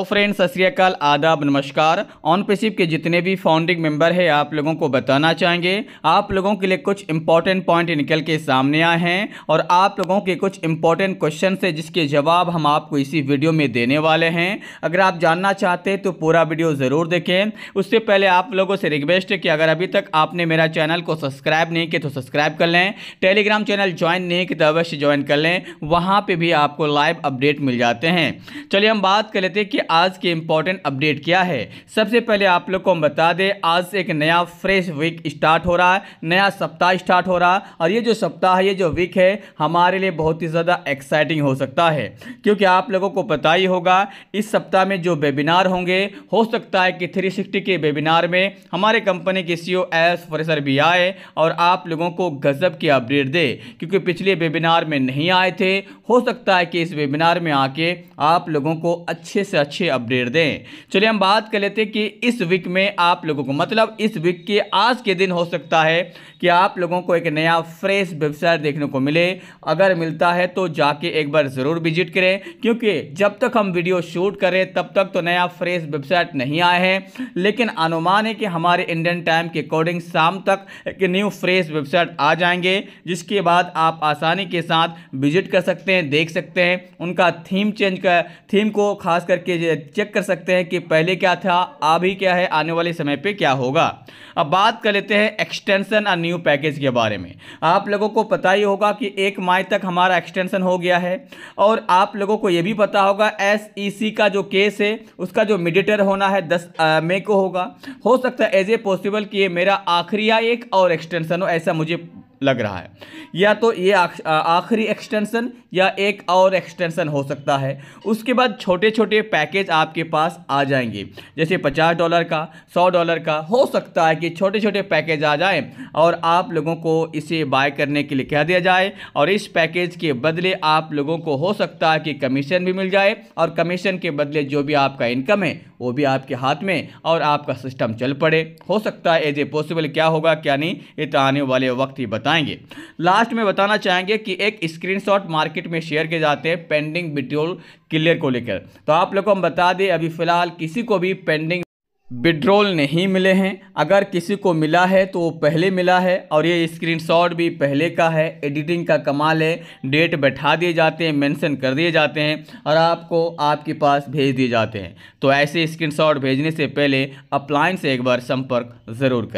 तो फ्रेंड्स सत आदाब नमस्कार ऑन प्रसिप के जितने भी फाउंडिंग मेंबर हैं आप लोगों को बताना चाहेंगे आप लोगों के लिए कुछ इंपॉर्टेंट पॉइंट निकल के सामने आए हैं और आप लोगों के कुछ इंपॉर्टेंट क्वेश्चन है जिसके जवाब हम आपको इसी वीडियो में देने वाले हैं अगर आप जानना चाहते हैं तो पूरा वीडियो ज़रूर देखें उससे पहले आप लोगों से रिक्वेस्ट है कि अगर अभी तक आपने मेरा चैनल को सब्सक्राइब नहीं किया तो सब्सक्राइब कर लें टेलीग्राम चैनल ज्वाइन नहीं किया तो अवश्य ज्वाइन कर लें वहाँ पर भी आपको लाइव अपडेट मिल जाते हैं चलिए हम बात कर लेते हैं कि आज के इम्पॉर्टेंट अपडेट क्या है सबसे पहले आप लोग को हम बता दें आज से एक नया फ्रेश वीक स्टार्ट हो रहा है नया सप्ताह स्टार्ट हो रहा है और ये जो सप्ताह है ये जो वीक है हमारे लिए बहुत ही ज़्यादा एक्साइटिंग हो सकता है क्योंकि आप लोगों को पता ही होगा इस सप्ताह में जो वेबिनार होंगे हो सकता है कि थ्री के वेबिनार में हमारे कंपनी के सी ओ एस भी आए और आप लोगों को गजब की अपडेट दे क्योंकि पिछले वेबिनार में नहीं आए थे हो सकता है कि इस वेबिनार में आके आप लोगों को अच्छे से अच्छे अपडेट दें चलिए हम बात कर लेते हैं कि इस वीक में आप लोगों को मतलब इस वीक के आज के दिन हो सकता है कि आप लोगों को एक नया फ्रेश व्यवसाय देखने को मिले अगर मिलता है तो जाके एक बार ज़रूर विजिट करें क्योंकि जब तक हम वीडियो शूट करें तब तक तो नया फ्रेश वेबसाइट नहीं आए हैं लेकिन अनुमान है कि हमारे इंडियन टाइम के अकॉर्डिंग शाम तक एक न्यू फ्रेश वेबसाइट आ जाएंगे जिसके बाद आप आसानी के साथ विजिट कर सकते हैं देख सकते हैं उनका थीम चेंज कर थीम को खास करके चेक कर सकते हैं कि पहले क्या था अभी क्या है आने वाले समय पे क्या होगा अब बात कर लेते हैं एक्सटेंशन और न्यू पैकेज के बारे में आप लोगों को पता ही होगा कि एक माह तक हमारा एक्सटेंशन हो गया है और आप लोगों को ये भी पता होगा एस e का जो केस है उसका जो मिडिटर होना है दस मई को होगा हो सकता है एज ए पॉसिबल कि ये मेरा आखिरी एक और एक्सटेंशन हो ऐसा मुझे लग रहा है या तो ये आखिरी एक्सटेंशन या एक और एक्सटेंशन हो सकता है उसके बाद छोटे छोटे पैकेज आपके पास आ जाएंगे जैसे पचास डॉलर का सौ डॉलर का हो सकता है कि छोटे छोटे पैकेज आ जाएं और आप लोगों को इसे बाय करने के लिए कह दिया जाए और इस पैकेज के बदले आप लोगों को हो सकता है कि कमीशन भी मिल जाए और कमीशन के बदले जो भी आपका इनकम है वो भी आपके हाथ में और आपका सिस्टम चल पड़े हो सकता है एज ए पॉसिबल क्या होगा क्या नहीं ये तो आने वाले वक्त ही बताएंगे लास्ट में बताना चाहेंगे कि एक स्क्रीनशॉट मार्केट में शेयर किए जाते हैं पेंडिंग बिट्रोल क्लियर को लेकर तो आप लोग को हम बता दें अभी फिलहाल किसी को भी पेंडिंग विड्रॉल नहीं मिले हैं अगर किसी को मिला है तो वो पहले मिला है और ये स्क्रीनशॉट भी पहले का है एडिटिंग का कमाल है डेट बैठा दिए जाते हैं मेंशन कर दिए जाते हैं और आपको आपके पास भेज दिए जाते हैं तो ऐसे स्क्रीनशॉट भेजने से पहले अपलाइन से एक बार संपर्क ज़रूर करें